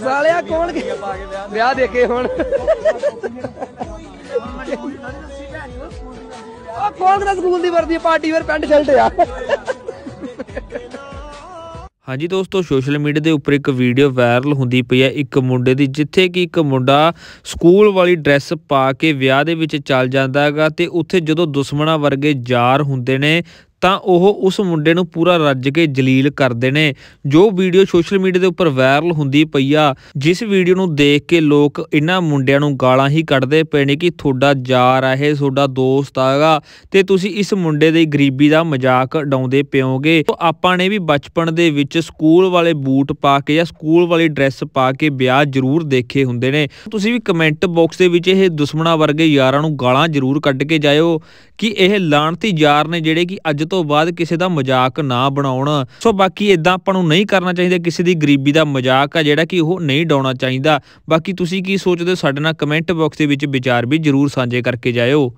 ਸਾਲਿਆ ਕੌਣ ਵਿਆਹ ਦੇ ਕੇ ਹੁਣ ਆ ਕੌਣ ਦਾ ਸਕੂਲ ਦੀ ਵਰਦੀ ਪਾਰਟੀ ਵੇਅਰ ਪੈਂਟ ਸ਼ਰਟ ਆ ਹਾਂਜੀ ਦੋਸਤੋ ਸੋਸ਼ਲ ਮੀਡੀਆ ਦੇ ਉੱਪਰ ਇੱਕ ਵੀਡੀਓ ਵਾਇਰਲ ਹੁੰਦੀ ਪਈ ਹੈ ਇੱਕ ਮੁੰਡੇ ਦੀ ਜਿੱਥੇ ਕਿ ਇੱਕ ਮੁੰਡਾ ਸਕੂਲ ਵਾਲੀ ਡਰੈਸ ਪਾ ਕੇ ਵਿਆਹ ਦੇ ਵਿੱਚ ਚੱਲ ਜਾਂਦਾ ਹੈਗਾ ਤੇ ਉੱਥੇ ਜਦੋਂ ਦੁਸ਼ਮਣਾ ਵਰਗੇ ਯਾਰ ਹੁੰਦੇ ਨੇ ਤਾਂ ਉਹ ਉਸ ਮੁੰਡੇ ਨੂੰ ਪੂਰਾ ਰੱਜ ਕੇ ਜਲੀਲ ਕਰਦੇ ਨੇ ਜੋ ਵੀਡੀਓ ਸੋਸ਼ਲ ਮੀਡੀਆ ਦੇ ਉੱਪਰ ਵਾਇਰਲ ਹੁੰਦੀ ਪਈ ਆ ਜਿਸ ਵੀਡੀਓ ਨੂੰ ਦੇਖ ਕੇ ਲੋਕ ਇਹਨਾਂ ਮੁੰਡਿਆਂ ਨੂੰ ਗਾਲਾਂ ਹੀ ਕੱਢਦੇ ਪਏ ਨੇ ਕਿ ਤੁਹਾਡਾ ਯਾਰ ਆ ਇਹ ਤੁਹਾਡਾ ਦੋਸਤ ਆਗਾ ਤੇ ਤੁਸੀਂ ਇਸ ਮੁੰਡੇ ਦੀ ਗਰੀਬੀ ਦਾ ਮਜ਼ਾਕ ਉਡਾਉਂਦੇ ਪਿਓਗੇ ਆਪਾਂ ਨੇ ਵੀ ਬਚਪਨ ਦੇ ਵਿੱਚ ਸਕੂਲ ਵਾਲੇ ਬੂਟ ਪਾ ਕੇ ਜਾਂ ਸਕੂਲ ਵਾਲੀ ਡਰੈਸ ਪਾ ਕੇ ਵਿਆਹ ਜ਼ਰੂਰ ਦੇਖੇ ਹੁੰਦੇ ਨੇ ਤੁਸੀਂ ਵੀ ਕਮੈਂਟ ਬਾਕਸ ਦੇ ਵਿੱਚ ਇਹ ਦੁਸ਼ਮਣਾ ਵਰਗੇ ਯਾਰਾਂ ਨੂੰ ਗਾਲਾਂ ਜ਼ਰੂਰ ਕੱਢ ਕੇ ਜਾਇਓ ਕਿ ਇਹ ਲਾਣਤੀ ਯਾਰ ਨੇ ਜਿਹੜੇ ਕਿ ਅੱਜ ਤੋਂ ਬਾਅਦ ਕਿਸੇ ਦਾ ਮਜ਼ਾਕ ਨਾ ਬਣਾਉਣ ਸੋ ਬਾਕੀ ਇਦਾਂ ਆਪਾਂ ਨੂੰ ਨਹੀਂ ਕਰਨਾ ਚਾਹੀਦਾ ਕਿਸੇ ਦੀ ਗਰੀਬੀ ਦਾ ਮਜ਼ਾਕ ਆ ਜਿਹੜਾ ਕਿ ਉਹ ਨਹੀਂ ਡਾਉਣਾ ਚਾਹੀਦਾ ਬਾਕੀ ਤੁਸੀਂ ਕੀ ਸੋਚਦੇ ਹੋ ਸਾਡੇ ਨਾਲ ਕਮੈਂਟ ਬਾਕਸ ਦੇ ਵਿੱਚ ਵਿਚਾਰ ਵੀ ਜ਼ਰੂਰ ਸਾਂਝੇ ਕਰਕੇ ਜਾਇਓ